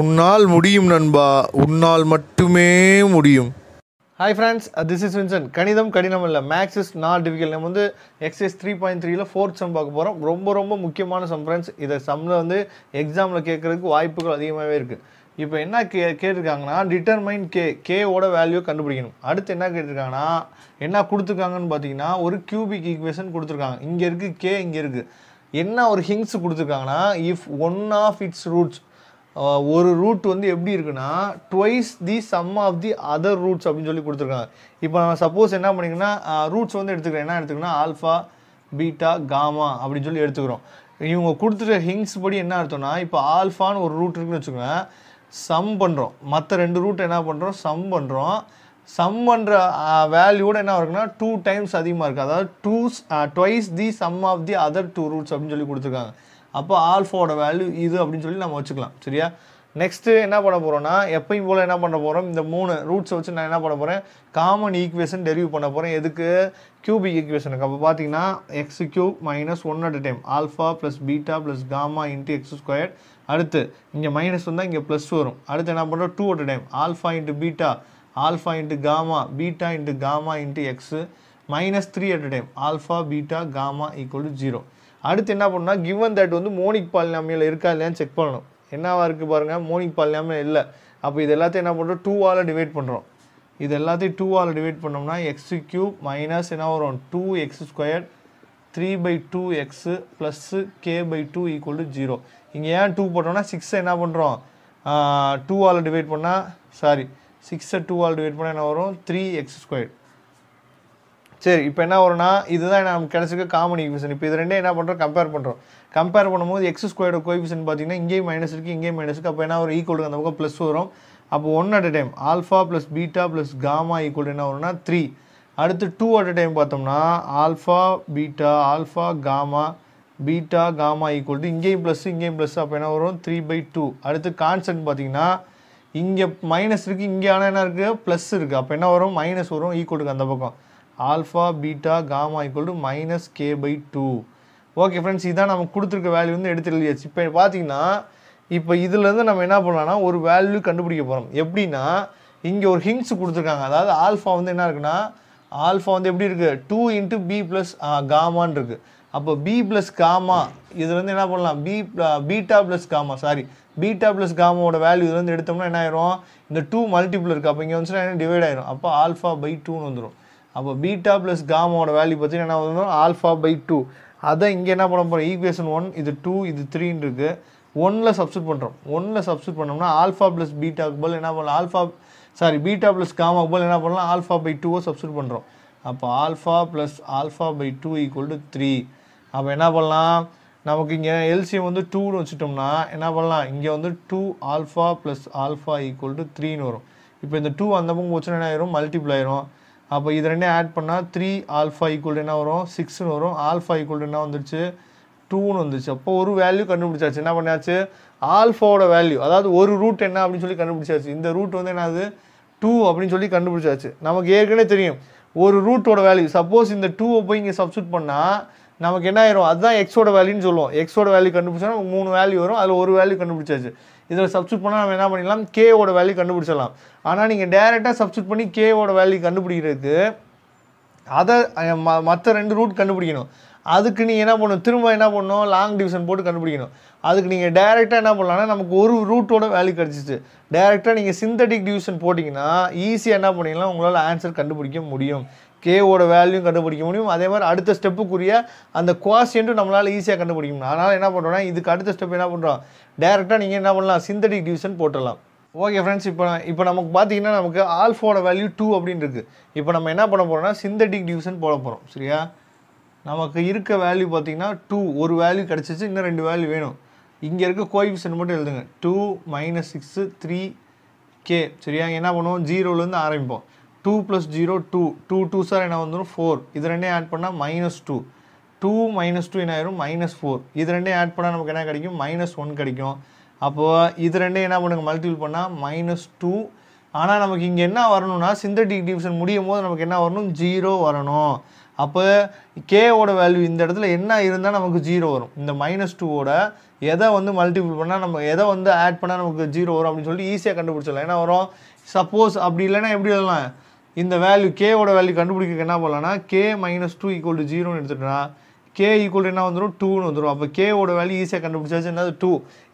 உன்னால் முடியும் நண்பா உன்னால் மட்டுமே முடியும் hi friends this is Vinson கணிதம் கடினம் இல்லை மேக்ஸ் இஸ் நாட் டிஃபிகல் நம்ம வந்து எக்ஸைஸ் த்ரீ பாயிண்ட் த்ரீல ஃபோர்த் சம் பார்க்க போகிறோம் ரொம்ப ரொம்ப முக்கியமான சம் ஃப்ரெண்ட்ஸ் இதை சம்மில் வந்து எக்ஸாமில் கேட்குறதுக்கு வாய்ப்புகள் அதிகமாகவே இருக்குது இப்போ என்ன கே கேட்டிருக்காங்கன்னா டிட்டர்மைன் கே கேவோட வேல்யூ கண்டுபிடிக்கணும் அடுத்து என்ன கேட்டிருக்காங்கன்னா என்ன கொடுத்துருக்காங்கன்னு பார்த்தீங்கன்னா ஒரு கியூபிக் ஈக்குவேஷன் கொடுத்துருக்காங்க இங்கே இருக்குது கே இங்கே இருக்குது என்ன ஒரு ஹிங்ஸ் கொடுத்துருக்காங்கன்னா if one of its roots ஒரு ரூட் வந்து எப்படி இருக்குன்னா twice the sum of the other roots அப்படின்னு சொல்லி கொடுத்துருக்காங்க இப்போ நான் சப்போஸ் என்ன பண்ணிங்கன்னா ரூட்ஸ் வந்து எடுத்துக்கிறேன் என்ன எடுத்துக்கணும் ஆல்ஃபா பீட்டா காமா அப்படின்னு சொல்லி எடுத்துக்கிறோம் இவங்க கொடுத்துட்ட ஹிங்ஸ் படி என்ன அர்த்தம்னா இப்போ ஆல்ஃபான்னு ஒரு ரூட் இருக்குன்னு வச்சுக்கோங்க சம் பண்ணுறோம் மற்ற ரெண்டு ரூட் என்ன பண்ணுறோம் சம் பண்ணுறோம் சம் பண்ணுற வேல்யூட என்ன இருக்குன்னா டூ டைம்ஸ் அதிகமாக இருக்குது அதாவது two twice the sum of the other two roots அப்படின்னு சொல்லி கொடுத்துருக்காங்க அப்போ ஆல்ஃபாவோட வேல்யூ இது அப்படின்னு சொல்லி நம்ம வச்சுக்கலாம் சரியா நெக்ஸ்ட்டு என்ன பண்ண போகிறோன்னா எப்பயும் போல் என்ன பண்ண போகிறோம் இந்த மூணு ரூட்ஸை வச்சு நான் என்ன பண்ண போகிறேன் காமன் ஈக்குவேஷன் டெரிவ் பண்ண போகிறேன் எதுக்கு கியூபிக் ஈக்குவேஷனுக்கு அப்போ பார்த்தீங்கன்னா x cube minus one at time alpha plus beta plus gamma into x square அடுத்து இங்கே மைனஸ் வந்தால் இங்கே ப்ளஸ் வரும் அடுத்து என்ன பண்ணுறோம் two at time alpha into beta alpha into gamma beta into gamma into x minus three at time alpha beta gamma equal to zero அடுத்து என்ன பண்ணால் கிவன் தட் வந்து மோனிக் பாலினாமியில் இருக்கா இல்லையான்னு செக் பண்ணணும் என்னவாக இருக்குது பாருங்கள் மோனிக் பாலினாமியில் இல்லை அப்போ இது எல்லாத்தையும் என்ன பண்ணுறோம் டூவால் டிவைட் பண்ணுறோம் இது எல்லாத்தையும் டூவால் டிவைட் பண்ணோம்னா எக்ஸ் கியூப் மைனஸ் என்ன வரும் two x square three by two x plus K by two equal to zero இங்கே ஏன் டூ போட்டோம்னா சிக்ஸை என்ன பண்ணுறோம் டூவால் டிவைட் பண்ணால் சாரி சிக்ஸை டூவால் டிவைட் பண்ணால் என்ன வரும் த்ரீ எக்ஸ் ஸ்கொயர் சரி இப்போ என்ன வரும்னா இதுதான் நமக்கு கிடச்சிருக்க காமன் ஈக்குவேஷன் இப்போ இது ரெண்டே என்ன பண்ணுறோம் கம்பேர் பண்ணுறோம் கம்பேர் பண்ணும்போது எக்ஸ் ஸ்கொயர்டு கோஎஃபிஷியன் பார்த்தீங்கன்னா இங்கேயும் மைனஸ் இருக்குது இங்கேயும் மைனஸ் இருக்குது அப்போ என்ன ஒரு ஈக்குவலுக்கு அந்த பக்கம் ப்ளஸ் வரும் அப்போ one at a time alpha plus beta plus gamma equal என்ன வரும்னா த்ரீ அடுத்து டூ அட் அ டைம் பார்த்தோம்னா alpha beta alpha gamma beta gamma equal to இங்கேயும் ப்ளஸ் இங்கேயும் ப்ளஸ் அப்போ என்ன வரும் த்ரீ பை டூ அடுத்து கான்ஸ்டன்ட் பார்த்தீங்கன்னா இங்கே மைனஸ் இருக்குது இங்கே ஆனால் என்ன இருக்குது ப்ளஸ் இருக்குது அப்போ என்ன வரும் மைனஸ் வரும் ஈக்குவலுக்கு அந்த பக்கம் alpha beta gamma equal to minus K by two okay friends இதுதான் நமக்கு கொடுத்துருக்க வேல்யூ வந்து எடுத்து எழுதியாச்சு இப்போ பார்த்தீங்கன்னா இப்போ இதுலேருந்து நம்ம என்ன பண்ணலாம்னா ஒரு வேல்யூ கண்டுபிடிக்க போகிறோம் எப்படின்னா இங்கே ஒரு ஹிங்ஸ் கொடுத்துருக்காங்க அதாவது ஆல்ஃபா வந்து என்ன இருக்குன்னா ஆல்ஃபா வந்து எப்படி இருக்குது டூ இன்ட்டு பி ப்ளஸ் காமான் இருக்குது அப்போ பி ப்ளஸ் காமா இதில் இதுலேருந்து என்ன பண்ணலாம் B beta plus gamma sorry beta plus காமாவோட வேல்யூ இதுலேருந்து எடுத்தோம்னா என்ன ஆயிரும் இந்த டூ மல்டிபிள் இருக்குது அப்போ இங்கே வந்துச்சுன்னா என்ன டிவைட் ஆயிரும் அப்போ ஆல்ஃபா பை டூன்னு வந்துடும் அப்போ பீட்டா ப்ளஸ் காமாவோட வேல்யூ பார்த்தீங்கன்னா என்ன வந்து ஆல்ஃபா பை டூ அதை இங்கே என்ன பண்ண போகிறோம் ஈக்குவேஷன் ஒன் இது டூ இது த்ரீன்னு இருக்குது ஒன்னில் சப்ஸ்டியூட் பண்ணுறோம் ஒன்னில் சப்ஸ்டியூட் பண்ணோம்னா ஆல்ஃபா ப்ளஸ் பீட்டாக்கு பதில் என்ன பண்ணலாம் ஆல்ஃபா சாரி பீட்டா ப்ளஸ் காமாக்கு பதில் என்ன பண்ணலாம் ஆல்ஃபா பை டூவை சப்ஸ்டியூட் பண்ணுறோம் அப்போ alpha plus alpha by two equal to three அப்போ என்ன பண்ணலாம் நமக்கு இங்கே எல்சிஎம் வந்து டூன்னு வச்சுட்டோம்னா என்ன பண்ணலாம் இங்கே வந்து two alpha plus alpha equal to த்ரீன்னு வரும் இப்போ இந்த டூ அந்த பங்கு வச்சுன்னா என்ன ஆயிரும் மல்டிப்ளை ஆயிரும் அப்போ இது ரெண்டே ஆட் பண்ணால் த்ரீ ஆல்ஃபா ஈக்குவல் என்ன வரும் சிக்ஸ்னு வரும் ஆல்ஃபா ஈக்குவல் என்ன வந்துருச்சு டூன்னு வந்துச்சு அப்போ ஒரு வேல்யூ கண்டுபிடிச்சாச்சு என்ன பண்ணியாச்சு ஆல்ஃபாவோட வேல்யூ அதாவது ஒரு ரூட் என்ன அப்படின்னு சொல்லி கண்டுபிடிச்சாச்சு இந்த ரூட் வந்து என்னது டூ அப்படின்னு சொல்லி கண்டுபிடிச்சாச்சு நமக்கு ஏற்கனவே தெரியும் ஒரு ரூட்டோட வேல்யூ சப்போஸ் இந்த டூவை போய் இங்கே சப்ஸ்டியூட் பண்ணால் நமக்கு என்ன ஆயிரும் அதுதான் எக்ஸோட வேல்யூன்னு சொல்லுவோம் எக்ஸோட வேல்யூ கண்டுபிடிச்சாலும் மூணு வேல்யூ வரும் அதில் ஒரு வேல்யூ கண்டுபிடிச்சாச்சு இதில் சப்ஸ்டியூட் பண்ணால் நம்ம என்ன பண்ணலாம் கேவோட வேல்யூ கண்டுபிடிச்சிடலாம் ஆனால் நீங்கள் டேரெக்டாக சப்ஸ்டியூட் பண்ணி கேவோட வேல்யூ கண்டுபிடிக்கிறதுக்கு அதை மற்ற ரெண்டு ரூட் கண்டுபிடிக்கணும் அதுக்கு நீங்கள் என்ன பண்ணணும் திரும்ப என்ன பண்ணணும் லாங் டிவிஷன் போட்டு கண்டுபிடிக்கணும் அதுக்கு நீங்கள் டேரெக்டாக என்ன பண்ணலாம்னா நமக்கு ஒரு ரூட்டோட வேல்யூ கிடச்சிச்சு டேரெக்டாக நீங்கள் சிந்தட்டிக் டிவிஷன் போட்டிங்கன்னா ஈஸியாக என்ன பண்ணிங்கன்னா உங்களால் ஆன்சர் கண்டுபிடிக்க முடியும் கேவோட வேல்யூ கண்டுபிடிக்க முடியும் அதே மாதிரி அடுத்த ஸ்டெப்புக்குரிய அந்த குவாசியன்ட்டும் நம்மளால் ஈஸியாக கண்டுபிடிக்க முடியும் அதனால் என்ன பண்ணுறோன்னா இதுக்கு அடுத்த ஸ்டெப் என்ன பண்ணுறோம் டேரெக்டாக நீங்கள் என்ன பண்ணலாம் சிந்தடிக் டிவிஷன் போட்டுடலாம் ஓகே ஃப்ரெண்ட்ஸ் இப்போ இப்போ நமக்கு பார்த்தீங்கன்னா நமக்கு ஆல்ஃபோட வேல்யூ டூ அப்படின்னு இருக்குது இப்போ நம்ம என்ன பண்ண போகிறோம்னா சிந்தடிக் டிவிஷன் போட போகிறோம் சரியா நமக்கு இருக்க வேல்யூ பார்த்திங்கன்னா டூ ஒரு வேல்யூ கிடச்சிச்சு இன்னும் ரெண்டு வேல்யூ வேணும் இங்கே இருக்க கோஎஃபிஷியன்ட் மட்டும் எழுதுங்க two minus six three K சரியா என்ன பண்ணுவோம் ஜீரோலேருந்து ஆரம்பிப்போம் two plus zero two two two sir என்ன வந்துடும் ஃபோர் இது ரெண்டையும் ஆட் பண்ணால் minus two two minus two என்ன ஆயிரும் மைனஸ் ஃபோர் இது ரெண்டையும் ஆட் பண்ணால் நமக்கு என்ன கிடைக்கும் மைனஸ் ஒன் கிடைக்கும் அப்போது இது ரெண்டையும் என்ன பண்ணுங்க மல்டிபிள் பண்ணால் மைனஸ் டூ ஆனால் நமக்கு இங்கே என்ன வரணும்னா சிந்தட்டிக் டிவிஷன் முடியும் போது நமக்கு என்ன வரணும் ஜீரோ வரணும் அப்போ கேவோட வேல்யூ இந்த இடத்துல என்ன இருந்தால் நமக்கு ஜீரோ வரும் இந்த மைனஸ் டூவோட எதை வந்து மல்டிபிள் பண்ணால் நம்ம எதை வந்து ஆட் பண்ணால் நமக்கு ஜீரோ வரும் அப்படின்னு சொல்லிட்டு ஈஸியாக கண்டுபிடிச்சிடலாம் ஏன்னா வரும் சப்போஸ் அப்படி இல்லைன்னா எப்படி எழுதலாம் இந்த வேல்யூ கேவோட வேல்யூ கண்டுபிடிக்க என்ன போகலன்னா K minus two equal to ஜீரோன்னு எடுத்துட்டோம்னா கே ஈக்குவல் என்ன வந்துடும் டூன்னு வந்துடும் அப்போ கேவோட வேல்யூ ஈஸியாக கண்டுபிடிச்சாச்சு என்னது டூ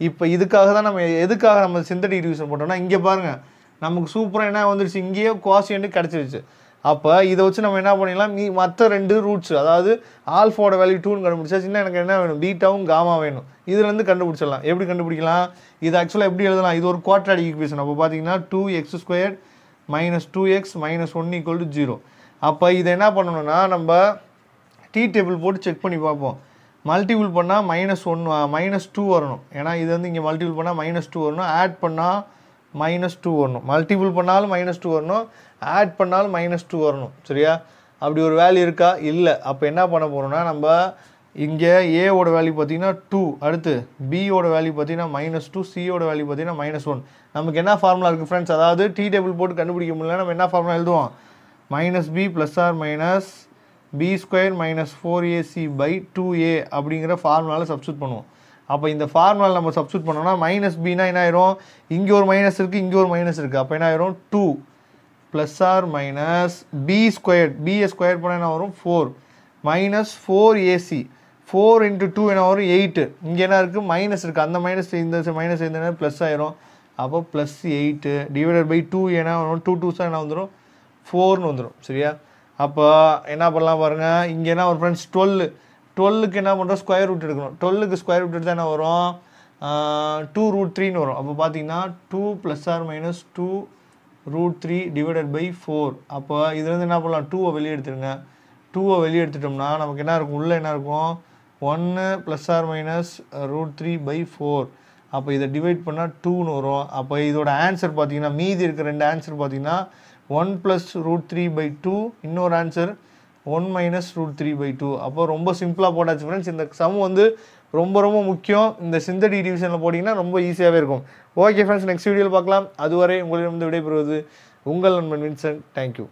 இப்போ இதுக்காக தான் நம்ம எதுக்காக நம்ம சிந்தடி டிவிஷன் போட்டோம்னா இங்கே பாருங்கள் நமக்கு சூப்பராக என்ன வந்துடுச்சு இங்கேயே குவாசியன்ட்டு கிடச்சிருச்சு அப்போ இதை வச்சு நம்ம என்ன பண்ணிடலாம் மீ மற்ற ரெண்டு ரூட்ஸ் அதாவது ஆல்ஃபோட வேல்யூ டூன்னு கண்டுபிடிச்சா சின்ன எனக்கு என்ன வேணும் பீட்டாவும் காமா வேணும் இதுலேருந்து கண்டுபிடிச்சிடலாம் எப்படி கண்டுபிடிக்கலாம் இது ஆக்சுவலாக எப்படி எழுதலாம் இது ஒரு குவாட்ராடிக் ஈக்குவேஷன் அப்போ பார்த்தீங்கன்னா two x square minus two x minus one equal to zero அப்போ இதை என்ன பண்ணணுன்னா நம்ம டீ டேபிள் போட்டு செக் பண்ணி பார்ப்போம் மல்டிபிள் பண்ணால் மைனஸ் ஒன் மைனஸ் டூ வரணும் ஏன்னா இது வந்து இங்கே மல்டிபிள் பண்ணால் மைனஸ் டூ வரணும் ஆட் பண்ணால் மைனஸ் டூ வரணும் மல்டிபிள் பண்ணாலும் மைனஸ் டூ வரணும் ஆட் பண்ணாலும் மைனஸ் டூ வரணும் சரியா அப்படி ஒரு வேல்யூ இருக்கா இல்லை அப்போ என்ன பண்ண போகிறோம்னா நம்ம இங்கே ஏவோட வேல்யூ பார்த்தீங்கன்னா டூ அடுத்து பியோட வேல்யூ பார்த்தீங்கன்னா மைனஸ் டூ சியோட வேல்யூ பார்த்தீங்கன்னா மைனஸ் ஒன் நமக்கு என்ன ஃபார்முலா இருக்குது ஃப்ரெண்ட்ஸ் அதாவது டி டேபிள் போட்டு கண்டுபிடிக்க முடியல நம்ம என்ன ஃபார்முலா எழுதுவோம் minus B plus or minus B square minus four AC by two A அப்படிங்கிற ஃபார்முலாவில் சப்ஸ்டியூட் பண்ணுவோம் அப்போ இந்த ஃபார்முலா நம்ம சப்ஸ்டியூட் பண்ணோம்னா மைனஸ் பினா என்ன ஆயிரும் இங்கே ஒரு மைனஸ் இருக்குது இங்கே ஒரு மைனஸ் இருக்குது அப்போ என்ன ஆயிரும் two plus or minus B square B A square பண்ண என்ன வரும் four minus four AC four into two என்ன வரும் எயிட்டு இங்கே என்ன இருக்குது மைனஸ் இருக்குது அந்த மைனஸ் இந்த மைனஸ் இந்த ப்ளஸ் ஆயிரும் அப்போ plus eight divided by two என்ன வரும் டூ டூஸாக என்ன வந்துடும் ஃபோர்னு வந்துடும் சரியா அப்போ என்ன பண்ணலாம் பாருங்கள் இங்கே என்ன ஒரு ஃப்ரெண்ட்ஸ் டுவெல்லு டுவெல்லுக்கு என்ன பண்ணுறோம் ஸ்கொயர் ரூட் எடுக்கணும் டுவெல்லுக்கு ஸ்கொயர் ரூட் எடுத்தால் என்ன வரும் டூ ரூட் த்ரீன்னு வரும் அப்போ பார்த்தீங்கன்னா two plus or minus two root three divided by four அப்போ இதுலேருந்து என்ன பண்ணலாம் டூவை வெளியே எடுத்துருங்க டூவை வெளியே எடுத்துட்டோம்னா நமக்கு என்ன இருக்கும் உள்ளே என்ன இருக்கும் ஒன்று plus or minus root three by four அப்போ இதை டிவைட் பண்ணால் டூன்னு வரும் அப்போ இதோட ஆன்சர் பார்த்தீங்கன்னா மீதி இருக்கிற ரெண்டு ஆன்சர் பார்த்தீங்கன்னா one plus root three by two இன்னொரு answer one minus root three by two அப்போ ரொம்ப சிம்பிளாக போட்டாச்சு ஃப்ரெண்ட்ஸ் இந்த சம் வந்து ரொம்ப ரொம்ப முக்கியம் இந்த சிந்தடி டிவிஷனில் போட்டிங்கன்னா ரொம்ப ஈஸியாகவே இருக்கும் ஓகே ஃப்ரெண்ட்ஸ் நெக்ஸ்ட் வீடியோவில் பார்க்கலாம் அதுவரை உங்களிடம் விடைபெறுவது உங்கள் நண்பன் வின்சன் தேங்க்யூ